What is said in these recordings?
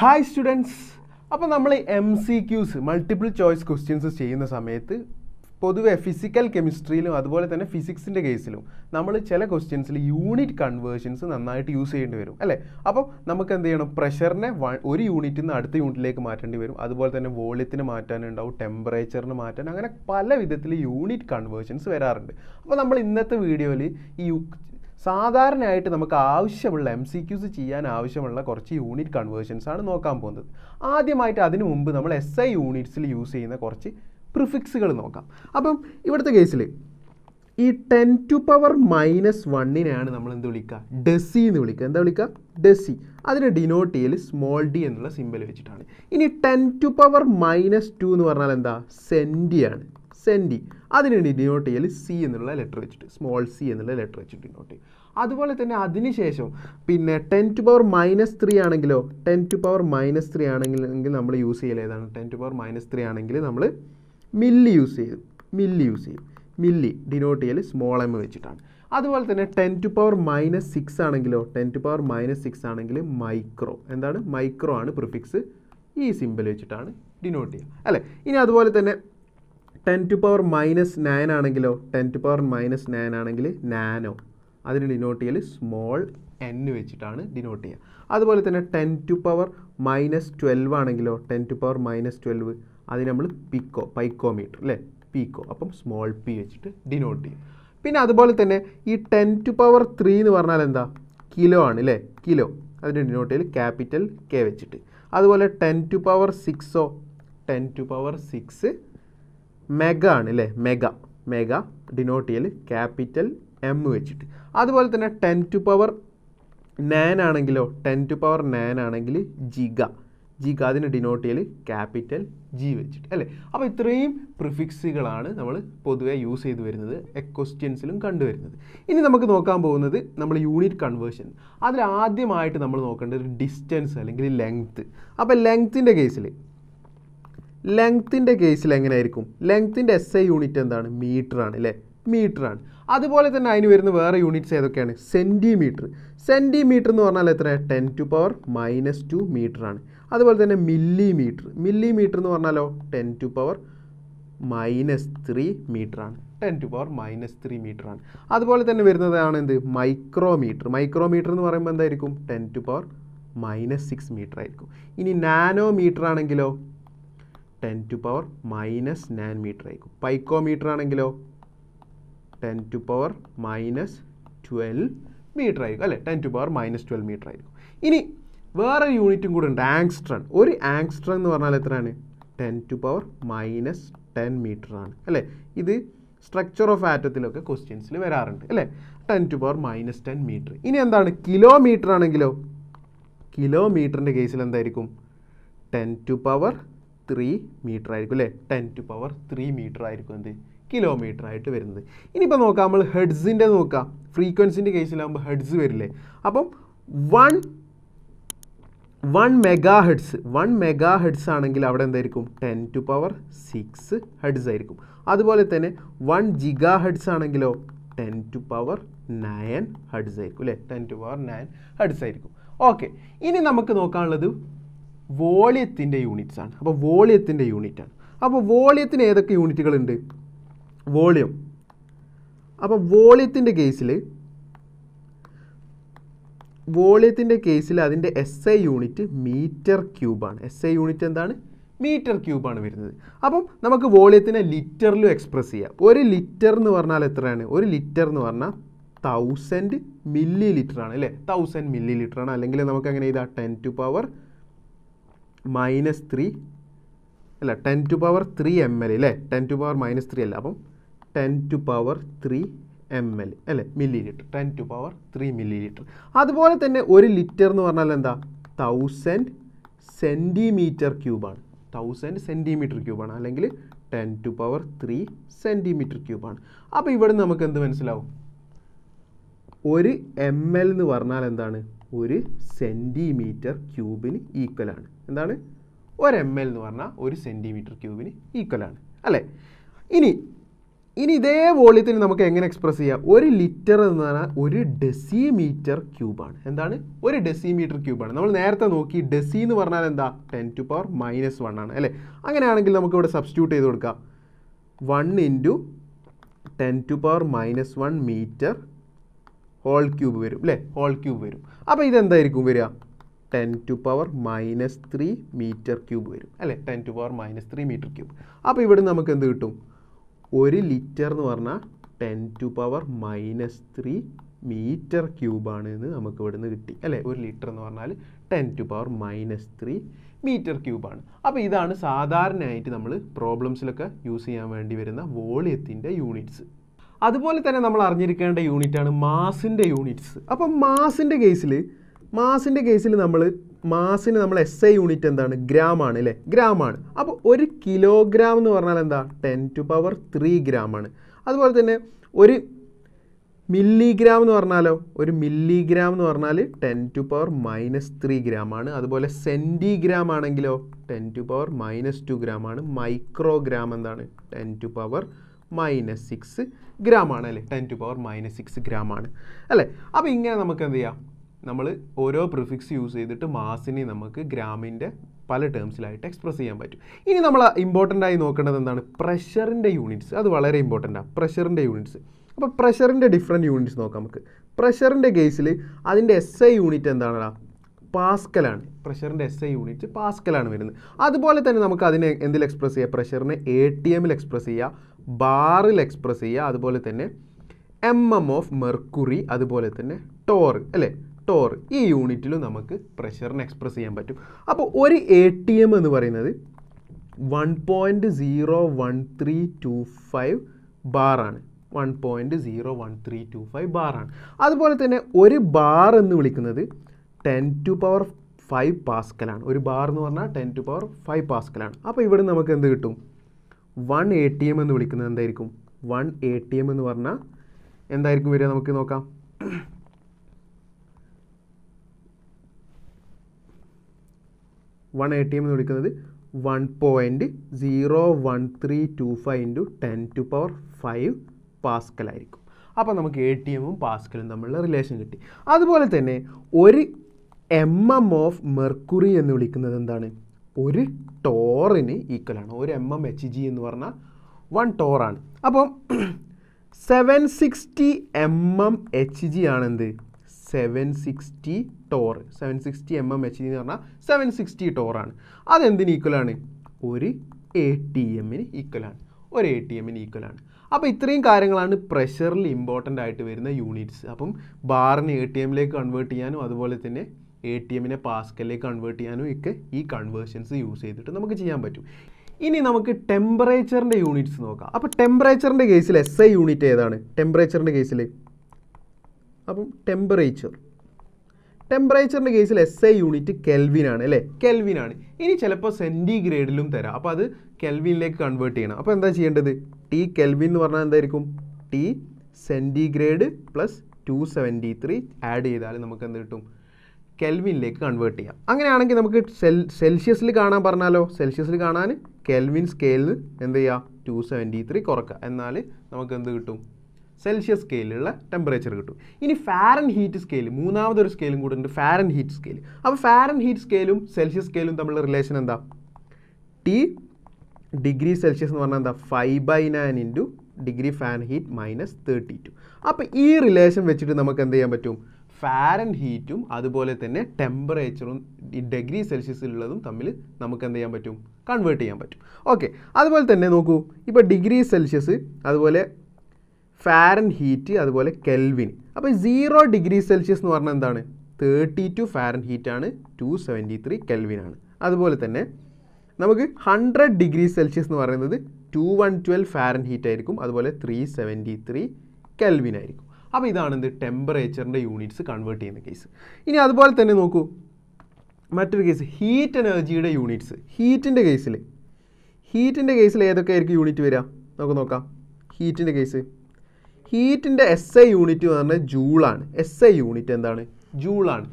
hi students അപ്പോൾ നമ്മൾ M C Qs multiple choice questions ചെയ്യുന്ന സമയത്ത് പൊതുവെ ഫിസിക്കൽ കെമിസ്ട്രിയിലും അതുപോലെ തന്നെ ഫിസിക്സിൻ്റെ കേസിലും നമ്മൾ ചില ക്വസ്റ്റ്യൻസിൽ യൂണിറ്റ് കൺവേർഷൻസ് നന്നായിട്ട് യൂസ് ചെയ്യേണ്ടി വരും അല്ലേ അപ്പോൾ നമുക്ക് എന്ത് ചെയ്യണം പ്രഷറിനെ ഒരു യൂണിറ്റിൽ നിന്ന് അടുത്ത യൂണിറ്റിലേക്ക് മാറ്റേണ്ടി വരും അതുപോലെ തന്നെ വോളിയത്തിന് മാറ്റാനുണ്ടാവും ടെമ്പറേച്ചറിന് മാറ്റാൻ അങ്ങനെ പല വിധത്തിൽ യൂണിറ്റ് കൺവേർഷൻസ് വരാറുണ്ട് അപ്പോൾ നമ്മൾ ഇന്നത്തെ വീഡിയോയിൽ ഈ സാധാരണയായിട്ട് നമുക്ക് ആവശ്യമുള്ള എം സി ക്യൂസ് ചെയ്യാൻ ആവശ്യമുള്ള കുറച്ച് യൂണിറ്റ് കൺവേർഷൻസ് ആണ് നോക്കാൻ പോകുന്നത് ആദ്യമായിട്ട് അതിനു മുമ്പ് നമ്മൾ എസ് ഐ യൂണിറ്റ്സിൽ യൂസ് ചെയ്യുന്ന കുറച്ച് പ്രിഫിക്സുകൾ നോക്കാം അപ്പം ഇവിടുത്തെ കേസിൽ ഈ ടെൻ ടു പവർ മൈനസ് വണ്ണിനെയാണ് നമ്മൾ എന്ത് വിളിക്കുക ഡെസി എന്ന് വിളിക്കുക എന്താ വിളിക്കുക ഡെസി അതിന് ഡിനോട്ട് ചെയ്യൽ സ്മോൾ ഡി എന്നുള്ള സിമ്പിൾ വെച്ചിട്ടാണ് ഇനി ten to power minus two എന്ന് പറഞ്ഞാൽ എന്താ സെൻറ്റിയാണ് സെൻറ്റി അതിനെ ഡിനോട്ട് ചെയ്യൽ സി എന്നുള്ള ലെറ്റർ വെച്ചിട്ട് സ്മോൾ സി എന്നുള്ള ലെറ്റർ വെച്ചിട്ട് ഡിനോട്ട് ചെയ്യും അതുപോലെ തന്നെ അതിനുശേഷം പിന്നെ ten to power minus three ആണെങ്കിലോ ten to power minus three ആണെങ്കിൽ നമ്മൾ യൂസ് ചെയ്യൽ ഏതാണ് ten to power minus three ആണെങ്കിൽ നമ്മൾ മില്ലി യൂസ് ചെയ്യും മില്ലി യൂസ് ചെയ്യും മില്ലി ഡിനോട്ട് ചെയ്യൽ സ്മോൾ എം വെച്ചിട്ടാണ് അതുപോലെ തന്നെ ten to power minus six ആണെങ്കിലോ ten to power minus six ആണെങ്കിൽ മൈക്രോ എന്താണ് മൈക്രോ ആണ് പ്രിഫിക്സ് ഈ സിമ്പിൾ വെച്ചിട്ടാണ് ഡിനോട്ട് ചെയ്യുക അല്ലേ ഇനി അതുപോലെ തന്നെ ten to power minus nine ആണെങ്കിലോ ten to power minus nine ആണെങ്കിൽ നാനോ അതിന് ഡിനോട്ട് ചെയ്യൽ സ്മോൾ എൻ വെച്ചിട്ടാണ് ഡിനോട്ട് ചെയ്യുക അതുപോലെ തന്നെ ten to power minus twelve ആണെങ്കിലോ ten to power minus twelve അതിന് നമ്മൾ പിക്കോ പൈക്കോമീറ്റർ അല്ലേ പിക്കോ അപ്പം സ്മോൾ പി വെച്ചിട്ട് ഡിനോട്ട് ചെയ്യും പിന്നെ അതുപോലെ തന്നെ ഈ ടെൻ ടു പവർ ത്രീ എന്ന് പറഞ്ഞാൽ എന്താ കിലോ ആണ് അല്ലേ കിലോ ഡിനോട്ട് ചെയ്യൽ ക്യാപിറ്റൽ കെ വെച്ചിട്ട് അതുപോലെ ടെൻ ടു പവർ സിക്സോ ten to power six mega ആണ് അല്ലേ മെഗ മെഗ ഡിനോട്ട് ചെയ്യൽ ക്യാപിറ്റൽ എം വെച്ചിട്ട് അതുപോലെ തന്നെ ടെൻ ടു പവർ നയൻ ആണെങ്കിലോ ടെൻ ടു പവർ നയൻ ആണെങ്കിൽ ജിഗ ജിഗ അതിന് ഡിനോട്ട് ചെയ്യൽ ക്യാപിറ്റൽ ജി വെച്ചിട്ട് അല്ലേ അപ്പോൾ ഇത്രയും പ്രിഫിക്സുകളാണ് നമ്മൾ പൊതുവെ യൂസ് ചെയ്ത് വരുന്നത് ക്വസ്റ്റ്യൻസിലും കണ്ടുവരുന്നത് ഇനി നമുക്ക് നോക്കാൻ പോകുന്നത് നമ്മൾ യൂണിറ്റ് കൺവേർഷൻ അതിൽ ആദ്യമായിട്ട് നമ്മൾ നോക്കേണ്ടത് ഡിസ്റ്റൻസ് അല്ലെങ്കിൽ ലെങ്ത്ത് അപ്പോൾ ലെങ്ത്തിൻ്റെ കേസിൽ ലെങ്ത്തിൻ്റെ കേസിൽ എങ്ങനെയായിരിക്കും ലെങ്ത്തിൻ്റെ എസ് ഐ യൂണിറ്റ് എന്താണ് മീറ്റർ ആണ് അല്ലേ മീറ്റർ ആണ് അതുപോലെ തന്നെ അതിന് വരുന്ന വേറെ യൂണിറ്റ്സ് ഏതൊക്കെയാണ് സെൻറ്റിമീറ്റർ സെൻറ്റിമീറ്റർ എന്ന് പറഞ്ഞാൽ എത്ര ten to power minus two metre ആണ് അതുപോലെ തന്നെ മില്ലിമീറ്റർ മില്ലിമീറ്റർ എന്ന് പറഞ്ഞാലോ ten to power minus three metre ആണ് ten to power minus three metre ആണ് അതുപോലെ തന്നെ വരുന്നതാണ് എന്ത് മൈക്രോമീറ്റർ മൈക്രോമീറ്റർ എന്ന് പറയുമ്പോൾ എന്തായിരിക്കും ten to power minus six metre ആയിരിക്കും ഇനി നാനോമീറ്റർ ആണെങ്കിലോ ten to power minus nine metre ആയിരിക്കും പൈക്കോമീറ്റർ ആണെങ്കിലോ ten to power minus twelve metre ആയിരിക്കും അല്ലേ ten to power minus twelve metre ആയിരിക്കും ഇനി വേറെ യൂണിറ്റും കൂടെ ഉണ്ട് ആങ്സ്ട്രൺ ഒരു ആങ്സ്ട്രൺ എന്ന് പറഞ്ഞാൽ എത്രയാണ് ten to power minus ten metre ആണ് അല്ലേ ഇത് സ്ട്രക്ചർ ഓഫ് ആറ്റത്തിലൊക്കെ ക്വസ്റ്റ്യൻസിൽ വരാറുണ്ട് അല്ലേ ten to power minus ten metre ഇനി എന്താണ് കിലോമീറ്റർ ആണെങ്കിലോ കിലോമീറ്ററിൻ്റെ കേസിൽ എന്തായിരിക്കും ten to power three metre ആയിരിക്കും അല്ലേ ten to power three metre ആയിരിക്കും എന്ത് കിലോമീറ്റർ ആയിട്ട് വരുന്നത് ഇനിയിപ്പോൾ നോക്കാം നമ്മൾ ഹെഡ്സിൻ്റെ നോക്കാം ഫ്രീക്വൻസിൻ്റെ കേസിലാകുമ്പോൾ ഹെഡ്സ് വരില്ലേ അപ്പം one one megahertz one megahertz ആണെങ്കിൽ അവിടെ എന്തായിരിക്കും ten to power six hertz ആയിരിക്കും അതുപോലെ തന്നെ വൺ ജിഗാ ഹെഡ്സ് ആണെങ്കിലോ ten to power nine hertz ആയിരിക്കും അല്ലേ ten to power nine hertz ആയിരിക്കും ഓക്കെ ഇനി നമുക്ക് നോക്കാനുള്ളത് വോളിയത്തിൻ്റെ യൂണിറ്റ്സ് ആണ് അപ്പോൾ വോളിയത്തിൻ്റെ യൂണിറ്റ് ആണ് അപ്പോൾ വോളിയത്തിന് ഏതൊക്കെ യൂണിറ്റുകളുണ്ട് വോളിയം അപ്പോൾ വോളിയത്തിൻ്റെ കേസിൽ വോളിയത്തിൻ്റെ കേസിൽ അതിൻ്റെ എസ് ഐ യൂണിറ്റ് മീറ്റർ ക്യൂബാണ് എസ് ഐ യൂണിറ്റ് എന്താണ് മീറ്റർ ക്യൂബാണ് വരുന്നത് അപ്പം നമുക്ക് വോളിയത്തിനെ ലിറ്ററിലും എക്സ്പ്രസ് ചെയ്യാം ഒരു ലിറ്റർ എന്ന് പറഞ്ഞാൽ എത്രയാണ് ഒരു ലിറ്റർ എന്ന് പറഞ്ഞാൽ തൗസൻഡ് മില്ലി ലിറ്റർ ആണ് അല്ലേ തൗസൻഡ് മില്ലി ലിറ്റർ ആണ് അല്ലെങ്കിൽ നമുക്ക് അങ്ങനെ ഇതാ ten to power minus three അല്ല ten to power three M L അല്ലേ ten to power minus three അല്ല അപ്പം ten to power three M L അല്ലേ millilitre ten to power three millilitre അതുപോലെ തന്നെ ഒരു ലിറ്റർ എന്ന് പറഞ്ഞാൽ എന്താ തൗസൻഡ് സെൻറ്റിമീറ്റർ ക്യൂബാണ് തൗസൻഡ് സെൻറ്റിമീറ്റർ ക്യൂബാണ് അല്ലെങ്കിൽ ten to power three centimetre ക്യൂബാണ് അപ്പോൾ ഇവിടെ നമുക്ക് എന്ത് മനസ്സിലാവും ഒരു എം എൽ എന്ന് പറഞ്ഞാൽ എന്താണ് ഒരു സെൻറ്റിമീറ്റർ ക്യൂബിന് ഈക്വലാണ് എന്താണ് ഒരു എം എൽ എന്ന് പറഞ്ഞാൽ ഒരു സെൻറ്റിമീറ്റർ ക്യൂബിന് ഈക്വലാണ് അല്ലേ ഇനി ഇനി ഇതേ വോളിയത്തിൽ നമുക്ക് എങ്ങനെ എക്സ്പ്രസ് ചെയ്യാം ഒരു ലിറ്റർ എന്ന് പറഞ്ഞാൽ ഒരു ഡെസിമീറ്റർ ക്യൂബാണ് എന്താണ് ഒരു ഡെസിമീറ്റർ ക്യൂബാണ് നമ്മൾ നേരത്തെ നോക്കി ഡെസി എന്ന് പറഞ്ഞാൽ എന്താ ten to power minus one ആണ് അല്ലേ അങ്ങനെയാണെങ്കിൽ നമുക്ക് ഇവിടെ സബ്സ്റ്റിറ്റ്യൂട്ട് ചെയ്ത് കൊടുക്കാം one into ten to power minus one metre whole cube വരും അല്ലേ ഹോൾ ക്യൂബ് വരും അപ്പോൾ ഇതെന്തായിരിക്കും വരിക ten to power minus three metre cube വരും അല്ലേ ten to power minus three metre cube അപ്പോൾ ഇവിടെ നമുക്ക് എന്ത് കിട്ടും ഒരു ലിറ്റർ എന്ന് പറഞ്ഞാൽ ten to power minus three metre ക്യൂബാണ് എന്ന് നമുക്ക് ഇവിടുന്ന് കിട്ടി അല്ലേ ഒരു ലിറ്റർ എന്ന് പറഞ്ഞാൽ ten to power minus three metre ക്യൂബാണ് അപ്പോൾ ഇതാണ് സാധാരണയായിട്ട് നമ്മൾ പ്രോബ്ലംസിലൊക്കെ യൂസ് ചെയ്യാൻ വേണ്ടി വരുന്ന വോളിയത്തിൻ്റെ യൂണിറ്റ്സ് അതുപോലെ തന്നെ നമ്മൾ അറിഞ്ഞിരിക്കേണ്ട യൂണിറ്റാണ് മാസിൻ്റെ യൂണിറ്റ്സ് അപ്പം മാസിൻ്റെ കേസിൽ മാസിൻ്റെ കേസിൽ നമ്മൾ മാസിന് നമ്മൾ എസ് ഐ യൂണിറ്റ് എന്താണ് ഗ്രാം ആണ് അല്ലേ ഗ്രാം ആണ് അപ്പോൾ ഒരു കിലോഗ്രാം എന്ന് പറഞ്ഞാൽ എന്താ ten to power three gram ആണ് അതുപോലെ തന്നെ ഒരു മില്ലിഗ്രാം എന്ന് പറഞ്ഞാലോ ഒരു മില്ലിഗ്രാം എന്ന് പറഞ്ഞാൽ ten to power minus three gram ആണ് അതുപോലെ സെൻറ്റിഗ്രാം ആണെങ്കിലോ ten to power minus two gram ആണ് മൈക്രോഗ്രാം എന്താണ് ten to power minus six gram ആണ് അല്ലേ ten to power minus six gram ആണ് അല്ലേ അപ്പോൾ ഇങ്ങനെ നമുക്ക് എന്ത് ചെയ്യാം നമ്മൾ ഓരോ പ്രിഫിക്സ് യൂസ് ചെയ്തിട്ട് മാസിനെ നമുക്ക് ഗ്രാമിൻ്റെ പല ടേംസിലായിട്ട് എക്സ്പ്രസ് ചെയ്യാൻ പറ്റും ഇനി നമ്മൾ ഇമ്പോർട്ടൻ്റ് ആയി നോക്കേണ്ടത് എന്താണ് പ്രഷറിൻ്റെ യൂണിറ്റ്സ് അത് വളരെ ഇമ്പോർട്ടൻ്റ് ആണ് പ്രഷറിൻ്റെ യൂണിറ്റ്സ് അപ്പോൾ പ്രഷറിൻ്റെ ഡിഫറെൻറ്റ് യൂണിറ്റ്സ് നോക്കാം നമുക്ക് പ്രഷറിൻ്റെ കേസിൽ അതിൻ്റെ എസ് ഐ യൂണിറ്റ് എന്താണ് പാസ്കലാണ് പ്രഷറിൻ്റെ എസ് ഐ യൂണിറ്റ് പാസ്കലാണ് വരുന്നത് അതുപോലെ തന്നെ നമുക്ക് അതിനെ എന്തിൽ എക്സ്പ്രസ് ചെയ്യാം പ്രഷറിനെ എ ടി എമ്മിൽ എക്സ്പ്രസ് ചെയ്യുക ബാറിൽ എക്സ്പ്രസ് ചെയ്യുക അതുപോലെ തന്നെ എം എം ഓഫ് മെർക്കുറി അതുപോലെ തന്നെ ടോർ അല്ലേ ടോർ ഈ യൂണിറ്റിലും നമുക്ക് പ്രഷറിനെ എക്സ്പ്രസ് ചെയ്യാൻ പറ്റും അപ്പോൾ ഒരു എ ടി എം എന്ന് പറയുന്നത് one point zero one three two five ബാറാണ് one point zero one three two five ബാറാണ് അതുപോലെ തന്നെ ഒരു ബാർ എന്ന് വിളിക്കുന്നത് ടെൻ ടു പവർ ഫൈവ് പാസ്കലാണ് ഒരു ബാർ എന്ന് പറഞ്ഞാൽ ടെൻ ടു പവർ ഫൈവ് പാസ്കലാണ് അപ്പോൾ ഇവിടെ നമുക്ക് എന്ത് കിട്ടും വൺ എ ടി എം എന്ന് വിളിക്കുന്നത് എന്തായിരിക്കും വൺ എ ടി എം എന്ന് പറഞ്ഞാൽ എന്തായിരിക്കും വരിക നമുക്ക് നോക്കാം വൺ എ ടി എം എന്ന് വിളിക്കുന്നത് one point zero one three two five into ten to power five പാസ്കലായിരിക്കും അപ്പോൾ നമുക്ക് എ ടി എമ്മും പാസ്കലും തമ്മിലുള്ള റിലേഷൻ കിട്ടി അതുപോലെ തന്നെ ഒരു എം എം ഓഫ് മെർക്കുറി എന്ന് വിളിക്കുന്നത് എന്താണ് ഒരു ടോറിന് ഈക്വലാണ് ഒരു എം എം എച്ച് ജി എന്ന് പറഞ്ഞാൽ വൺ ടോറാണ് അപ്പം seven sixty M M H G ആണെന്ത് seven sixty torr seven sixty M M H G എന്ന് പറഞ്ഞാൽ സെവൻ സിക്സ്റ്റി ടോറാണ് അതെന്തിന് ഈക്വലാണ് ഒരു എ ടി എമ്മിന് ഈക്വലാണ് ഒരു എ ടി എമ്മിന് ഈക്വലാണ് അപ്പോൾ ഇത്രയും കാര്യങ്ങളാണ് പ്രഷറിൽ ഇമ്പോർട്ടൻ്റ് ആയിട്ട് വരുന്ന യൂണിറ്റ്സ് അപ്പം ബാറിന് എ ടി എമ്മിലേക്ക് കൺവേർട്ട് ചെയ്യാനും അതുപോലെ തന്നെ എ ടി എമ്മിനെ പാസ്കലിലേക്ക് കൺവേർട്ട് ചെയ്യാനും ഒക്കെ ഈ കൺവേർഷൻസ് യൂസ് ചെയ്തിട്ട് നമുക്ക് ചെയ്യാൻ പറ്റും ഇനി നമുക്ക് ടെമ്പറേച്ചറിൻ്റെ യൂണിറ്റ്സ് നോക്കാം അപ്പോൾ ടെമ്പറേച്ചറിൻ്റെ കേസിൽ എസ് ഐ യൂണിറ്റ് ഏതാണ് ടെമ്പറേച്ചറിൻ്റെ കേസിൽ അപ്പം ടെമ്പറേച്ചർ ടെമ്പറേച്ചറിൻ്റെ കേസിൽ എസ് ഐ യൂണിറ്റ് കെൽവിനാണ് അല്ലേ കെൽവിനാണ് ഇനി ചിലപ്പോൾ സെൻറ്റിഗ്രേഡിലും തരാം അപ്പോൾ അത് കെൽവിനിലേക്ക് കൺവേർട്ട് ചെയ്യണം അപ്പോൾ എന്താ ചെയ്യേണ്ടത് ടി കെൽവിൻ എന്ന് പറഞ്ഞാൽ എന്തായിരിക്കും T centigrade plus two seventy three add ചെയ്താൽ നമുക്ക് എന്ത് കിട്ടും കെൽവിനിലേക്ക് കൺവേർട്ട് ചെയ്യാം അങ്ങനെയാണെങ്കിൽ നമുക്ക് സെൽ സെൽഷ്യസിൽ കാണാൻ പറഞ്ഞാലോ സെൽഷ്യസിൽ കാണാൻ കെൽവിൻ സ്കെയിൽ എന്ത് ചെയ്യുക ടു സെവൻറ്റി ത്രീ കുറക്കുക എന്നാൽ നമുക്ക് എന്ത് കിട്ടും സെൽഷ്യസ് സ്കെയിലുള്ള ടെമ്പറേച്ചർ കിട്ടും ഇനി ഫാരൻ ഹീറ്റ് സ്കെയിൽ മൂന്നാമതൊരു സ്കെയിലും കൂടെ ഉണ്ട് ഫാരൻ ഹീറ്റ് സ്കെയിൽ അപ്പോൾ ഫാരൻ ഹീറ്റ് സ്കെയിലും സെൽഷ്യസ് സ്കെയിലും തമ്മിലുള്ള റിലേഷൻ എന്താ ടി ഡിഗ്രി സെൽഷ്യസ് എന്ന് പറഞ്ഞാൽ എന്താ five by nine into degree Fahrenheit minus thirty two അപ്പോൾ ഈ റിലേഷൻ വെച്ചിട്ട് നമുക്ക് എന്ത് ചെയ്യാൻ പറ്റും ഫാരൻ ഹീറ്റും അതുപോലെ തന്നെ ടെമ്പറേച്ചറും ഡിഗ്രി സെൽഷ്യസിലുള്ളതും തമ്മിൽ നമുക്ക് എന്ത് ചെയ്യാൻ പറ്റും കൺവേർട്ട് ചെയ്യാൻ പറ്റും ഓക്കെ അതുപോലെ തന്നെ നോക്കൂ ഇപ്പോൾ ഡിഗ്രി സെൽഷ്യസ് അതുപോലെ ഫാരൻ ഹീറ്റ് അതുപോലെ കെൽവിൻ അപ്പോൾ സീറോ ഡിഗ്രി സെൽഷ്യസ് എന്ന് പറഞ്ഞാൽ എന്താണ് തേർട്ടി ടു ഫാരൻ ആണ് ടു സെവൻറ്റി ത്രീ ആണ് അതുപോലെ തന്നെ നമുക്ക് ഹൺഡ്രഡ് ഡിഗ്രി സെൽഷ്യസ് എന്ന് പറയുന്നത് two one twelve Fahrenheit ആയിരിക്കും അതുപോലെ ത്രീ സെവൻറ്റി ത്രീ കെൽവിൻ ആയിരിക്കും അപ്പോൾ ഇതാണ് എന്ത് ടെമ്പറേച്ചറിൻ്റെ യൂണിറ്റ്സ് കൺവേർട്ട് ചെയ്യുന്ന കേസ് ഇനി അതുപോലെ തന്നെ നോക്കൂ മറ്റൊരു കേസ് ഹീറ്റ് എനർജിയുടെ യൂണിറ്റ്സ് ഹീറ്റിൻ്റെ കേസിൽ ഹീറ്റിൻ്റെ കേസിൽ ഏതൊക്കെ ആയിരിക്കും യൂണിറ്റ് വരിക നമുക്ക് നോക്കാം ഹീറ്റിൻ്റെ കേസ് ഹീറ്റിൻ്റെ എസ് ഐ യൂണിറ്റ് എന്ന് പറഞ്ഞാൽ ജൂളാണ് എസ് ഐ യൂണിറ്റ് എന്താണ് ജൂളാണ്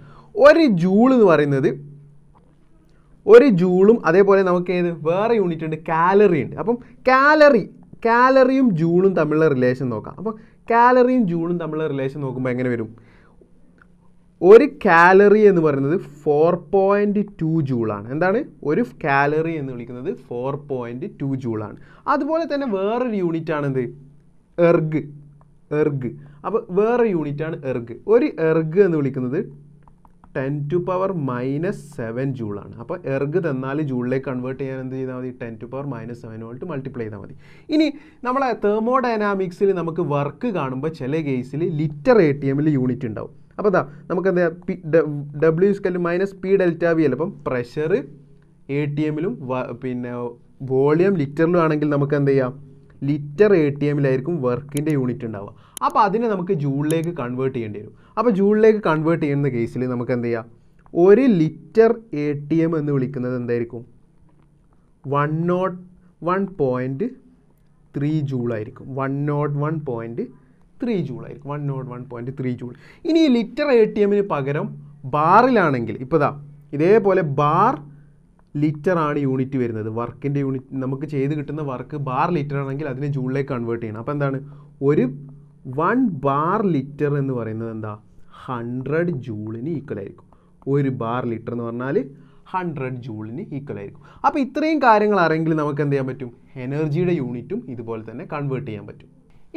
ഒരു ജൂൾ എന്ന് പറയുന്നത് ഒരു ജൂളും അതേപോലെ നമുക്ക് ഏത് വേറെ യൂണിറ്റ് ഉണ്ട് കാലറി ഉണ്ട് അപ്പം കാലറി കാലറിയും ജൂളും തമ്മിലുള്ള റിലേഷൻ നോക്കാം അപ്പം കാലറിയും ജൂണും തമ്മിലുള്ള റിലേഷൻ നോക്കുമ്പോൾ എങ്ങനെ വരും ഒരു കാലറി എന്ന് പറയുന്നത് ഫോർ പോയിൻറ്റ് ടു ജൂളാണ് എന്താണ് ഒരു കാലറി എന്ന് വിളിക്കുന്നത് ഫോർ പോയിൻറ്റ് ടു ജൂളാണ് അതുപോലെ തന്നെ വേറൊരു യൂണിറ്റ് എന്ത് എർഗ് എർഗ് അപ്പോൾ യൂണിറ്റ് യൂണിറ്റാണ് എർഗ് ഒരു എർഗ് എന്ന് വിളിക്കുന്നത് ten to power minus seven ജൂളാണ് അപ്പോൾ എർഗ് തന്നാൽ ജൂളിലേക്ക് കൺവേർട്ട് ചെയ്യാൻ എന്ത് ചെയ്താൽ മതി ten to power minus seven volt multiply ചെയ്താൽ മതി ഇനി നമ്മളെ തെർമോഡൈനാമിക്സിൽ നമുക്ക് വർക്ക് കാണുമ്പോൾ ചില കേസിൽ ലിറ്റർ എ ടി എമ്മിൽ യൂണിറ്റ് ഉണ്ടാവും അപ്പോൾ അതാ നമുക്ക് എന്താ പി ഡബ്ല്യു സ്കെല് മൈനസ് പി ഡെൽറ്റ വി അല്ല അപ്പം പ്രഷർ എ ടി എമ്മിലും പിന്നെ വോളിയം ലിറ്ററിലും ആണെങ്കിൽ നമുക്ക് എന്ത് ചെയ്യാം ലിറ്റർ എ ടി എമ്മിലായിരിക്കും വർക്കിൻ്റെ യൂണിറ്റ് ഉണ്ടാവുക അപ്പോൾ അതിനെ നമുക്ക് ജൂളിലേക്ക് കൺവേർട്ട് ചെയ്യേണ്ടി വരും അപ്പോൾ ജൂളിലേക്ക് കൺവേർട്ട് ചെയ്യുന്ന കേസിൽ നമുക്ക് എന്ത് ചെയ്യാം ഒരു ലിറ്റർ എ ടി എം എന്ന് വിളിക്കുന്നത് എന്തായിരിക്കും one naught one point three ജൂളായിരിക്കും one naught one point three ജൂളായിരിക്കും one naught one point three joule ഇനി ഈ ലിറ്റർ എ ടി എമ്മിന് പകരം ബാറിലാണെങ്കിൽ ഇപ്പോൾ ഇതാ ഇതേപോലെ ബാർ ലിറ്റർ ആണ് യൂണിറ്റ് വരുന്നത് വർക്കിൻ്റെ യൂണിറ്റ് നമുക്ക് ചെയ്ത് കിട്ടുന്ന വർക്ക് ബാർ ലിറ്റർ ആണെങ്കിൽ അതിനെ ജൂളിലേക്ക് കൺവേർട്ട് ചെയ്യണം അപ്പോൾ എന്താണ് ഒരു വൺ ബാർ ലിറ്റർ എന്ന് പറയുന്നത് എന്താ ഹൺഡ്രഡ് ജൂളിന് ഈക്വൽ ആയിരിക്കും ഒരു ബാർ ലിറ്റർ എന്ന് പറഞ്ഞാൽ ഹൺഡ്രഡ് ജൂളിന് ഈക്വൽ ആയിരിക്കും അപ്പോൾ ഇത്രയും കാര്യങ്ങൾ അറിയെങ്കിൽ നമുക്ക് എന്ത് ചെയ്യാൻ പറ്റും എനർജിയുടെ യൂണിറ്റും ഇതുപോലെ തന്നെ കൺവേർട്ട് ചെയ്യാൻ പറ്റും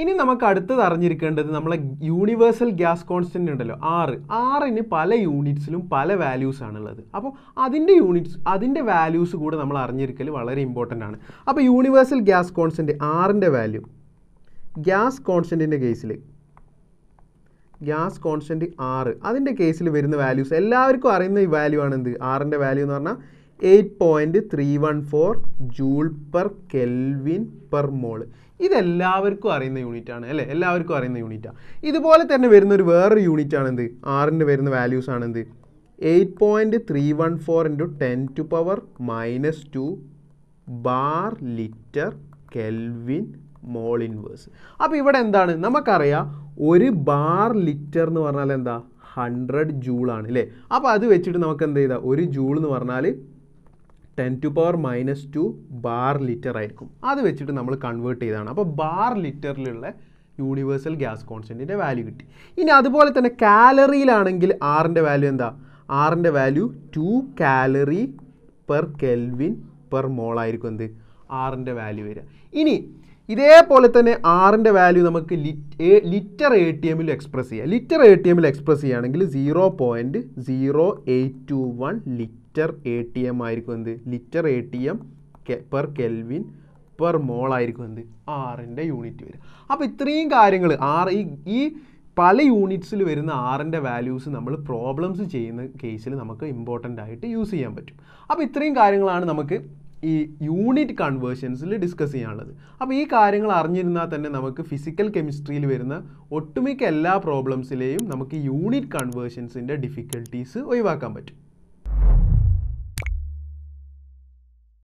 ഇനി നമുക്ക് അടുത്തത് അറിഞ്ഞിരിക്കേണ്ടത് നമ്മളെ യൂണിവേഴ്സൽ ഗ്യാസ് കോൺസ്റ്റൻ്റ് ഉണ്ടല്ലോ ആറ് ആറിന് പല യൂണിറ്റ്സിലും പല വാല്യൂസ് ആണുള്ളത് അപ്പോൾ അതിൻ്റെ യൂണിറ്റ്സ് അതിൻ്റെ വാല്യൂസ് കൂടെ നമ്മൾ അറിഞ്ഞിരിക്കൽ വളരെ ഇമ്പോർട്ടൻ്റ് ആണ് അപ്പോൾ യൂണിവേഴ്സൽ ഗ്യാസ് കോൺസ്റ്റൻറ്റ് ആറിൻ്റെ വാല്യൂ ഗ്യാസ് കോൺസ്റ്റൻറ്റിൻ്റെ കേസിൽ ഗ്യാസ് കോൺസ്റ്റൻറ്റ് ആറ് അതിൻ്റെ കേസിൽ വരുന്ന വാല്യൂസ് എല്ലാവർക്കും അറിയുന്ന ഈ വാല്യൂ ആണ് എന്ത് ആറിൻ്റെ വാല്യൂ എന്ന് പറഞ്ഞാൽ eight point three one four joule per kelvin per mole ഇതെല്ലാവർക്കും അറിയുന്ന യൂണിറ്റ് ആണ് അല്ലേ എല്ലാവർക്കും അറിയുന്ന യൂണിറ്റാണ് ഇതുപോലെ തന്നെ വരുന്ന ഒരു വേറൊരു യൂണിറ്റ് ആണ് എന്ത് ആറിൻ്റെ വരുന്ന വാല്യൂസ് ആണ് എന്ത് eight point three one four into ten to power minus two bar litre kelvin mole inverse അപ്പോൾ ഇവിടെ എന്താണ് നമുക്കറിയാം ഒരു ബാർ ലിറ്റർ എന്ന് പറഞ്ഞാൽ എന്താ ഹൺഡ്രഡ് ജൂളാണ് അല്ലേ അപ്പോൾ അത് വെച്ചിട്ട് നമുക്ക് എന്ത് ചെയ്താൽ ഒരു ജൂൾ എന്ന് പറഞ്ഞാൽ ten to power minus two bar litre ആയിരിക്കും അത് വെച്ചിട്ട് നമ്മൾ കൺവേർട്ട് ചെയ്താണ് അപ്പോൾ ബാർ ലിറ്ററിലുള്ള യൂണിവേഴ്സൽ ഗ്യാസ് കോൺസെൻറ്റിൻ്റെ വാല്യൂ കിട്ടി ഇനി അതുപോലെ തന്നെ കാലറിയിലാണെങ്കിൽ ആറിൻ്റെ വാല്യൂ എന്താ ആറിൻ്റെ value two calorie per kelvin per മോളായിരിക്കും എന്ത് ആറിൻ്റെ വാല്യൂ വരിക ഇനി ഇതേപോലെ തന്നെ ആറിൻ്റെ വാല്യൂ നമുക്ക് ലിറ്റർ എ ടി എമ്മിൽ എക്സ്പ്രസ് ചെയ്യാം ലിറ്റർ എ ടി എമ്മിൽ എക്സ്പ്രസ് ചെയ്യുകയാണെങ്കിൽ zero point zero eight two one litre A T M ആയിരിക്കും എന്ത് litre A T M per kelvin per mole ആയിരിക്കും എന്ത് ആറിൻ്റെ യൂണിറ്റ് വരും അപ്പോൾ ഇത്രയും കാര്യങ്ങൾ ആറ് ഈ ഈ പല യൂണിറ്റ്സിൽ വരുന്ന ആറിൻ്റെ വാല്യൂസ് നമ്മൾ പ്രോബ്ലംസ് ചെയ്യുന്ന കേസിൽ നമുക്ക് ഇമ്പോർട്ടൻ്റ് ആയിട്ട് യൂസ് ചെയ്യാൻ പറ്റും അപ്പോൾ ഇത്രയും കാര്യങ്ങളാണ് നമുക്ക് ഈ യൂണിറ്റ് കൺവേർഷൻസിൽ ഡിസ്കസ് ചെയ്യാനുള്ളത് അപ്പോൾ ഈ കാര്യങ്ങൾ അറിഞ്ഞിരുന്നാൽ തന്നെ നമുക്ക് ഫിസിക്കൽ കെമിസ്ട്രിയിൽ വരുന്ന ഒട്ടുമിക്ക എല്ലാ പ്രോബ്ലംസിലെയും നമുക്ക് യൂണിറ്റ് കൺവേർഷൻസിൻ്റെ ഡിഫിക്കൽട്ടീസ് ഒഴിവാക്കാൻ പറ്റും